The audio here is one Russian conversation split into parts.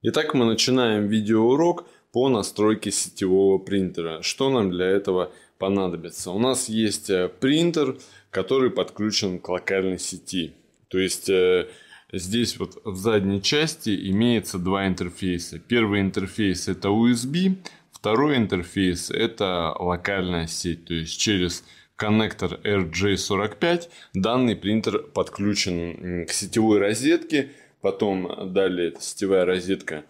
Итак, мы начинаем видеоурок по настройке сетевого принтера. Что нам для этого понадобится? У нас есть э, принтер, который подключен к локальной сети. То есть э, здесь вот в задней части имеется два интерфейса. Первый интерфейс это USB, второй интерфейс это локальная сеть. То есть через коннектор RJ45 данный принтер подключен к сетевой розетке потом далее сетевая розетка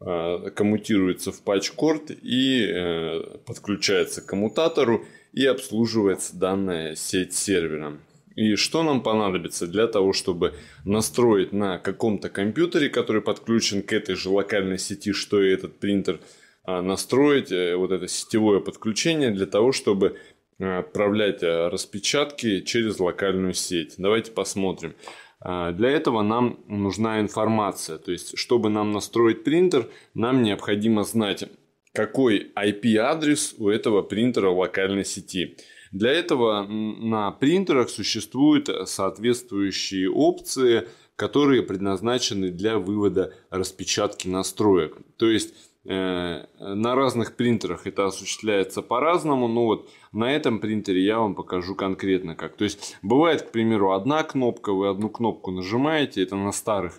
э, коммутируется в патч-корд и э, подключается к коммутатору и обслуживается данная сеть сервером. И что нам понадобится для того, чтобы настроить на каком-то компьютере, который подключен к этой же локальной сети, что и этот принтер, а, настроить э, вот это сетевое подключение для того, чтобы отправлять распечатки через локальную сеть. Давайте посмотрим. А, для этого нам нужна информация, то есть чтобы нам настроить принтер, нам необходимо знать, какой IP-адрес у этого принтера в локальной сети. Для этого на принтерах существуют соответствующие опции, которые предназначены для вывода распечатки настроек. То есть э, на разных принтерах это осуществляется по-разному, но вот на этом принтере я вам покажу конкретно как. То есть бывает, к примеру, одна кнопка, вы одну кнопку нажимаете, это на старых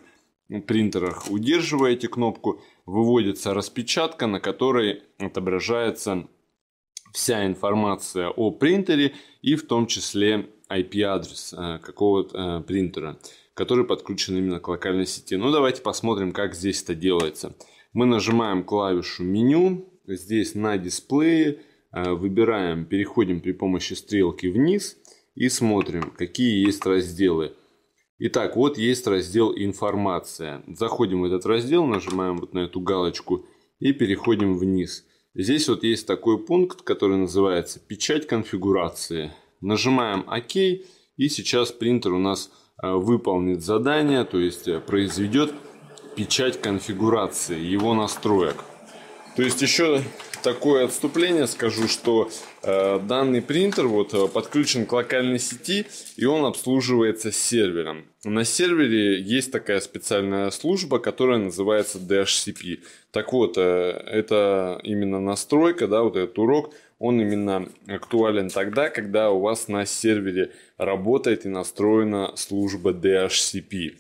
принтерах удерживаете кнопку, выводится распечатка, на которой отображается вся информация о принтере и в том числе IP-адрес э, какого-то э, принтера, который подключен именно к локальной сети. Ну давайте посмотрим, как здесь это делается. Мы нажимаем клавишу меню, здесь на дисплее Э, выбираем, переходим при помощи стрелки вниз и смотрим, какие есть разделы. Итак, вот есть раздел «Информация». Заходим в этот раздел, нажимаем вот на эту галочку и переходим вниз. Здесь вот есть такой пункт, который называется «Печать конфигурации». Нажимаем «Ок» и сейчас принтер у нас э, выполнит задание, то есть э, произведет печать конфигурации его настроек. То есть еще такое отступление скажу, что э, данный принтер вот э, подключен к локальной сети и он обслуживается сервером. На сервере есть такая специальная служба, которая называется DHCP. Так вот, э, это именно настройка, да, вот этот урок, он именно актуален тогда, когда у вас на сервере работает и настроена служба DHCP.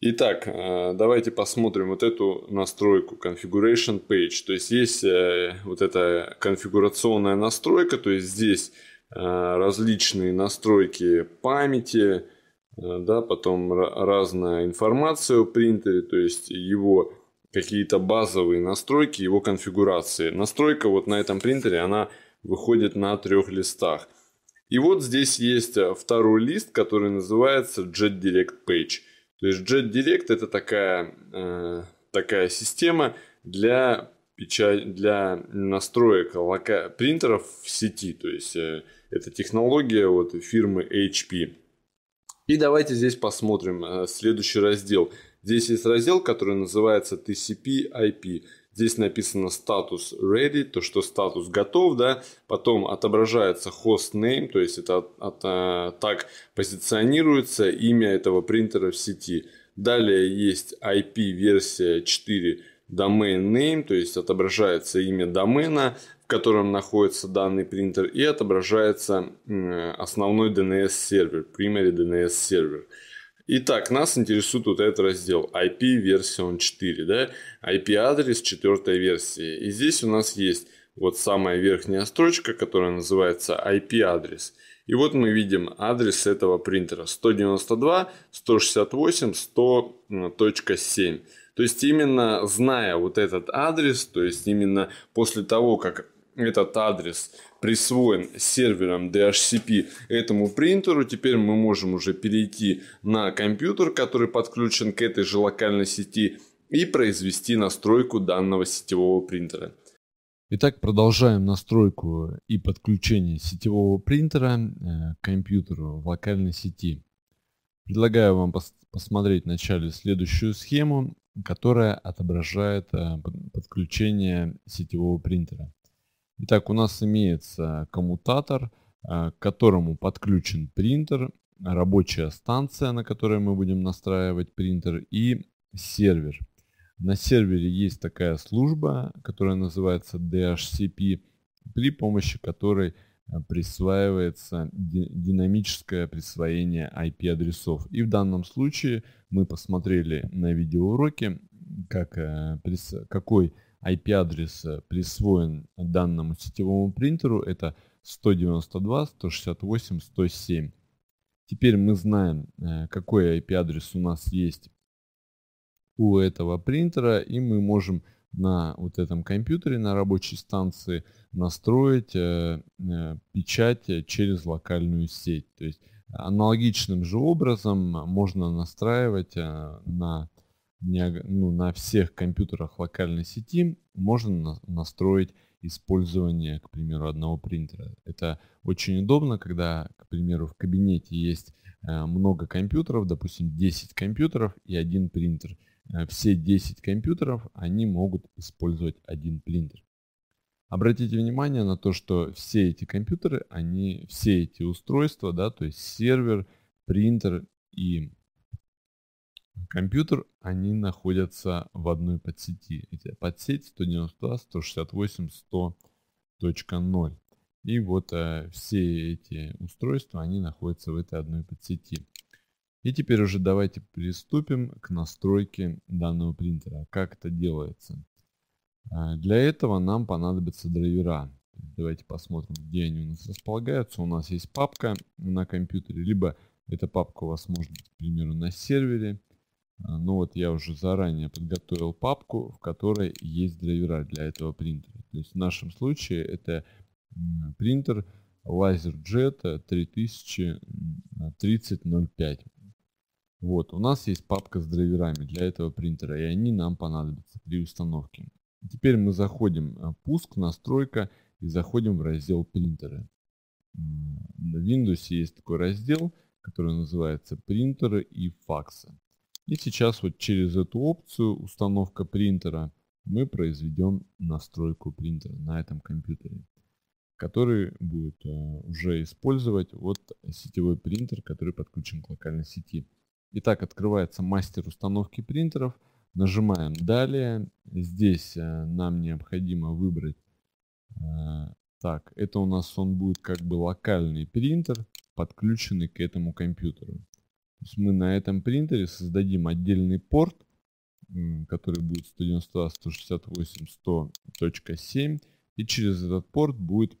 Итак, э, давайте посмотрим вот эту настройку Configuration Page. То есть есть э, вот эта конфигурационная настройка, то есть здесь э, различные настройки памяти, да, потом разная информация о принтере, то есть его какие-то базовые настройки, его конфигурации. Настройка вот на этом принтере, она выходит на трех листах. И вот здесь есть второй лист, который называется JetDirect Page. То есть Jet Direct это такая, э, такая система для, печать, для настроек лока... принтеров в сети. То есть э, это технология вот, фирмы HP. И давайте здесь посмотрим э, следующий раздел. Здесь есть раздел, который называется TCP IP. Здесь написано статус ready, то что статус готов, да. Потом отображается host name, то есть это от, от, э, так позиционируется имя этого принтера в сети. Далее есть IP версия 4 domain name, то есть отображается имя домена, в котором находится данный принтер, и отображается основной DNS сервер, primary DNS сервер. Итак, нас интересует вот этот раздел IP-версион 4, да, IP-адрес четвертой версии. И здесь у нас есть вот самая верхняя строчка, которая называется IP-адрес. И вот мы видим адрес этого принтера 192.168.100.7. То есть именно зная вот этот адрес, то есть именно после того, как этот адрес присвоен сервером DHCP этому принтеру, теперь мы можем уже перейти на компьютер, который подключен к этой же локальной сети и произвести настройку данного сетевого принтера. Итак, продолжаем настройку и подключение сетевого принтера э, к компьютеру в локальной сети. Предлагаю вам пос посмотреть вначале следующую схему, которая отображает э, подключение сетевого принтера. Итак, у нас имеется коммутатор, а, к которому подключен принтер, рабочая станция, на которой мы будем настраивать принтер и сервер. На сервере есть такая служба, которая называется DHCP, при помощи которой а, присваивается динамическое присвоение IP-адресов. И в данном случае мы посмотрели на видеоуроке, как, э, какой IP-адрес э, присвоен данному сетевому принтеру, это 192, 168, 107. Теперь мы знаем, э, какой IP-адрес у нас есть у этого принтера, и мы можем на вот этом компьютере, на рабочей станции настроить э, печать через локальную сеть. То есть аналогичным же образом можно настраивать на ну, на всех компьютерах локальной сети можно настроить использование, к примеру, одного принтера. Это очень удобно, когда, к примеру, в кабинете есть э, много компьютеров, допустим, 10 компьютеров и один принтер. Э, все 10 компьютеров, они могут использовать один принтер. Обратите внимание на то, что все эти компьютеры, они, все эти устройства, да, то есть сервер, принтер и компьютер, они находятся в одной подсети. Эти подсеть 192.168.100.0. И вот э, все эти устройства, они находятся в этой одной подсети. И теперь уже давайте приступим к настройке данного принтера. Как это делается? Э, для этого нам понадобятся драйвера. Давайте посмотрим, где они у нас располагаются. У нас есть папка на компьютере, либо эта папка у вас может быть, к примеру, на сервере, а, ну вот я уже заранее подготовил папку, в которой есть драйвера для этого принтера. То есть в нашем случае это принтер LaserJet 303005. Вот, у нас есть папка с драйверами для этого принтера, и они нам понадобятся при установке. Теперь мы заходим а, «Пуск», «Настройка» и заходим в раздел «Принтеры». В Windows есть такой раздел, который называется «Принтеры и факсы». И сейчас вот через эту опцию установка принтера мы произведем настройку принтера на этом компьютере, который будет э, уже использовать вот сетевой принтер, который подключен к локальной сети. Итак, открывается мастер установки принтеров. Нажимаем «Далее». Здесь э, нам необходимо выбрать... Э, так, это у нас он будет как бы локальный принтер, подключенный к этому компьютеру мы на этом принтере создадим отдельный порт, который будет 192.168.100.7, и через этот порт будет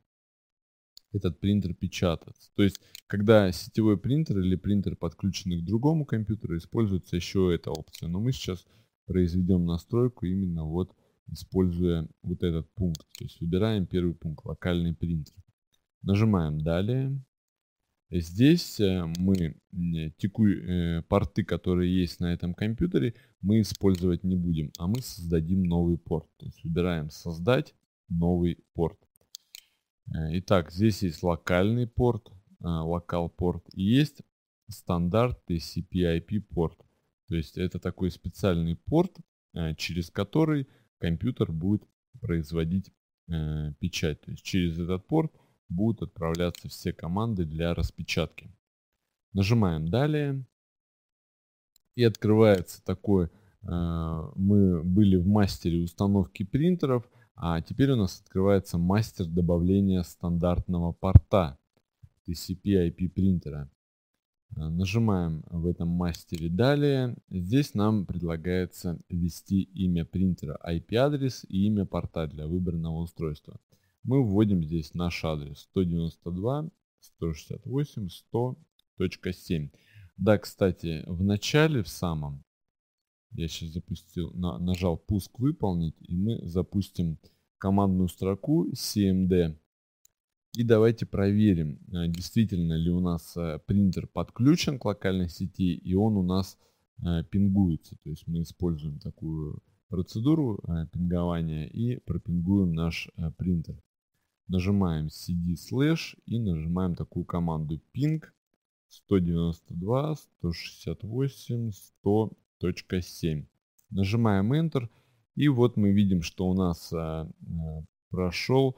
этот принтер печататься. То есть, когда сетевой принтер или принтер, подключенный к другому компьютеру, используется еще эта опция. Но мы сейчас произведем настройку именно вот используя вот этот пункт. То есть выбираем первый пункт, локальный принтер. Нажимаем «Далее». Здесь э, мы теку, э, порты, которые есть на этом компьютере, мы использовать не будем, а мы создадим новый порт. То есть выбираем «Создать новый порт». Э, итак, здесь есть локальный порт, а, локал порт, и есть стандарт TCP-IP порт. То есть это такой специальный порт, через который компьютер будет производить печать. То есть через этот порт – будут отправляться все команды для распечатки. Нажимаем «Далее». И открывается такой, э, мы были в мастере установки принтеров, а теперь у нас открывается мастер добавления стандартного порта TCP IP принтера. Э, нажимаем в этом мастере «Далее». Здесь нам предлагается ввести имя принтера, IP-адрес и имя порта для выбранного устройства мы вводим здесь наш адрес 192 Да, кстати, в начале, в самом, я сейчас запустил, на, нажал пуск выполнить, и мы запустим командную строку CMD. Эм и давайте проверим, э, действительно ли у нас э, принтер подключен к локальной сети, и он у нас э, пингуется. То есть мы используем такую процедуру пингования и пропингуем наш принтер. Нажимаем cd slash и нажимаем такую команду ping 192 168 100.7. Нажимаем Enter. И вот мы видим, что у нас а, э, прошел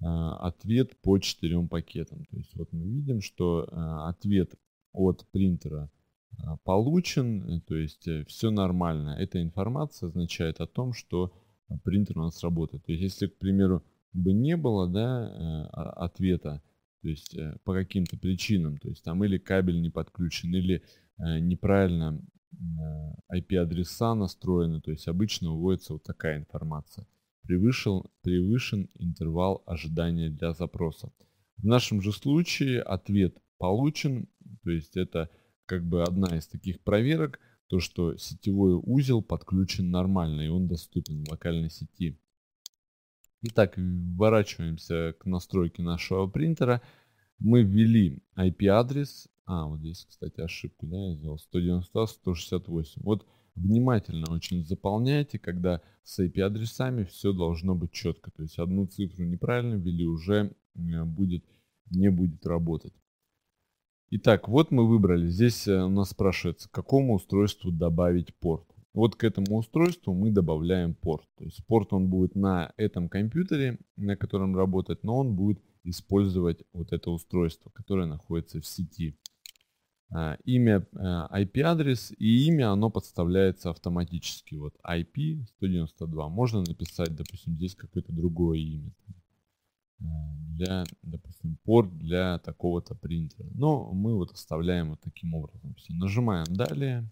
а, ответ по четырем пакетам. То есть вот мы видим, что а, ответ от принтера а, получен, э, то есть э, все нормально. Эта информация означает о том, что а, принтер у нас работает. То есть если, к примеру, бы не было, да, э, а, ответа, то есть э, по каким-то причинам, то есть там или кабель не подключен, или э, неправильно IP-адреса настроены, то есть обычно уводится вот такая информация. Превышел, превышен интервал ожидания для запроса. В нашем же случае ответ получен, то есть это как бы одна из таких проверок, то что сетевой узел подключен нормально и он доступен в локальной сети. Итак, ворачиваемся к настройке нашего принтера. Мы ввели IP-адрес. А, вот здесь, кстати, ошибку, да, я сделал. 168. Вот внимательно очень заполняйте, когда с IP-адресами все должно быть четко. То есть одну цифру неправильно ввели, уже э, будет, не будет работать. Итак, вот мы выбрали. Здесь э, у нас спрашивается, к какому устройству добавить порт. Вот к этому устройству мы добавляем порт. То есть порт он будет на этом компьютере, на котором работать, но он будет использовать вот это устройство, которое находится в сети. А, имя, а, IP-адрес и имя, оно подставляется автоматически. Вот IP 192. Можно написать, допустим, здесь какое-то другое имя. Э, для, допустим, порт для такого-то принтера. Но мы вот оставляем вот таким образом. Все. Нажимаем далее.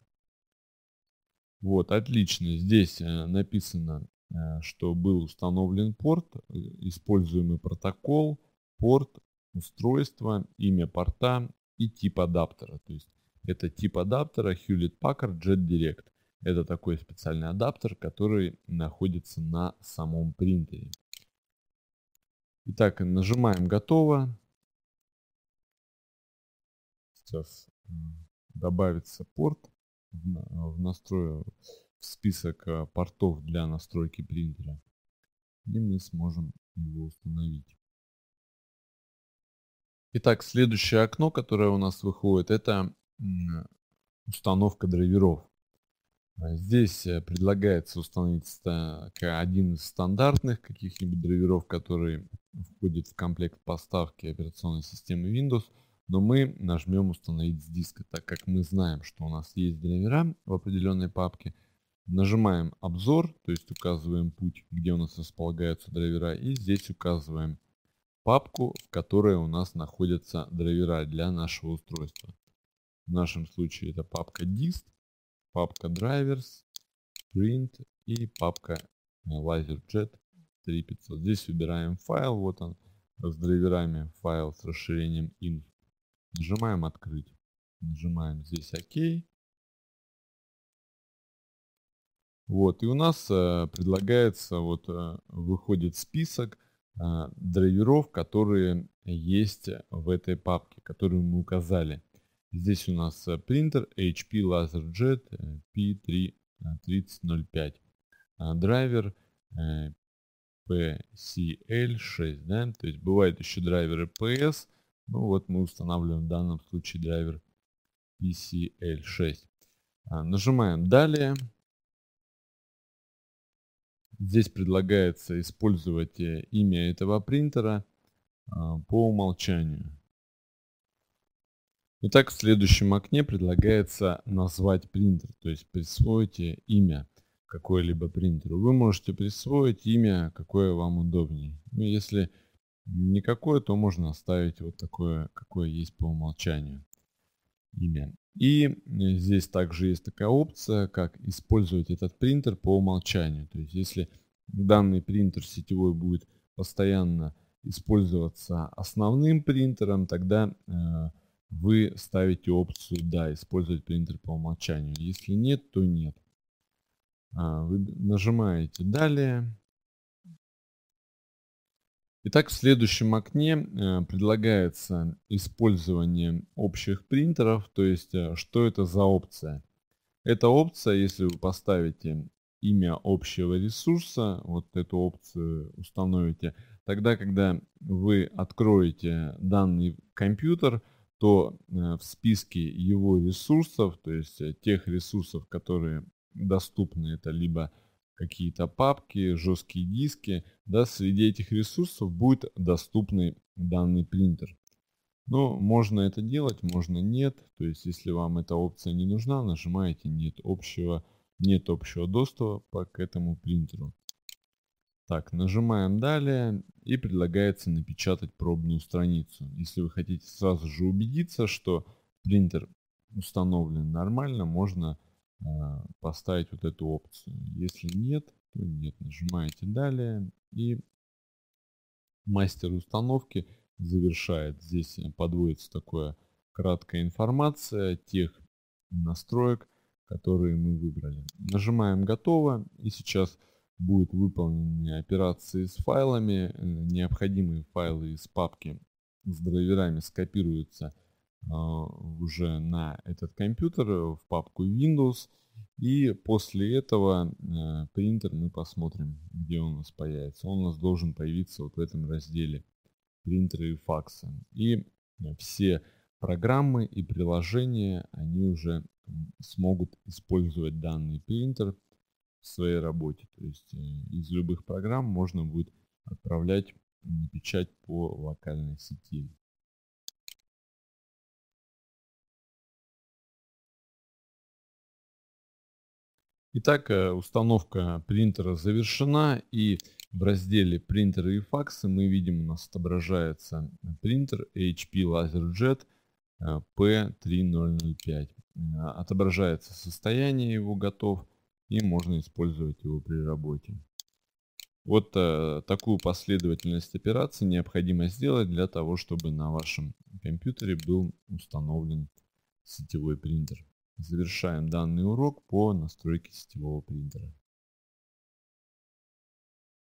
Вот, отлично. Здесь э, написано, э, что был установлен порт, э, используемый протокол, порт, устройство, имя порта и тип адаптера. То есть это тип адаптера Hewlett Packard Jet Direct. Это такой специальный адаптер, который находится на самом принтере. Итак, нажимаем «Готово». Сейчас добавится порт. Э, в настрой, в список э, портов для настройки принтера. И мы сможем его установить. Итак, следующее окно, которое у нас выходит, это установка драйверов. А здесь э, предлагается установить один из стандартных каких-либо драйверов, который входит в комплект поставки операционной системы Windows – но мы нажмем «Установить с диска», так как мы знаем, что у нас есть драйвера в определенной папке. Нажимаем «Обзор», то есть указываем путь, где у нас располагаются драйвера, и здесь указываем папку, в которой у нас находятся драйвера для нашего устройства. В нашем случае это папка dist, папка drivers, print и папка LaserJet 3500. Здесь выбираем файл, вот он, с драйверами, файл с расширением inf Нажимаем «Открыть». Нажимаем здесь «Ок». Вот, и у нас э, предлагается, вот э, выходит список э, драйверов, которые есть в этой папке, которую мы указали. Здесь у нас э, принтер HP LaserJet э, p 3305 а, Драйвер э, PCL6, да, то есть бывают еще драйверы PS, ну вот мы устанавливаем в данном случае драйвер PCL6. А, нажимаем «Далее». Здесь предлагается использовать э, имя этого принтера а, по умолчанию. Итак, в следующем окне предлагается назвать принтер, то есть присвоите э, имя какое либо принтеру. Вы можете присвоить имя, какое вам удобнее. Ну, если никакое, то можно оставить вот такое, какое есть по умолчанию имя. И здесь также есть такая опция, как использовать этот принтер по умолчанию. То есть если данный принтер сетевой будет постоянно использоваться основным принтером, тогда э, вы ставите опцию «Да», использовать принтер по умолчанию. Если нет, то нет. А, вы нажимаете «Далее», Итак, в следующем окне э, предлагается использование общих принтеров, то есть э, что это за опция. Эта опция, если вы поставите имя общего ресурса, вот эту опцию установите, тогда, когда вы откроете данный компьютер, то э, в списке его ресурсов, то есть тех ресурсов, которые доступны, это либо какие-то папки, жесткие диски, да, среди этих ресурсов будет доступный данный принтер. Но можно это делать, можно нет. То есть, если вам эта опция не нужна, нажимаете «Нет общего», «Нет общего доступа к этому принтеру». Так, нажимаем «Далее» и предлагается напечатать пробную страницу. Если вы хотите сразу же убедиться, что принтер установлен нормально, можно а, поставить вот эту опцию. Если нет, то нет. Нажимаете далее и мастер установки завершает. Здесь э, подводится такое краткая информация тех настроек, которые мы выбрали. Нажимаем «Готово» и сейчас будут выполнены операции с файлами. Э, необходимые файлы из папки с драйверами скопируются Э, уже на этот компьютер э, в папку Windows. И после этого э, принтер мы посмотрим, где он у нас появится. Он у нас должен появиться вот в этом разделе принтеры и факсы. И все программы и приложения, они уже смогут использовать данный принтер в своей работе. То есть из любых программ можно будет отправлять печать по локальной сети. Итак, э, установка принтера завершена и в разделе «Принтеры и факсы» мы видим, у нас отображается принтер HP LaserJet э, P3005. Э, отображается состояние его готов и можно использовать его при работе. Вот э, такую последовательность операций необходимо сделать для того, чтобы на вашем компьютере был установлен сетевой принтер. Завершаем данный урок по настройке сетевого принтера.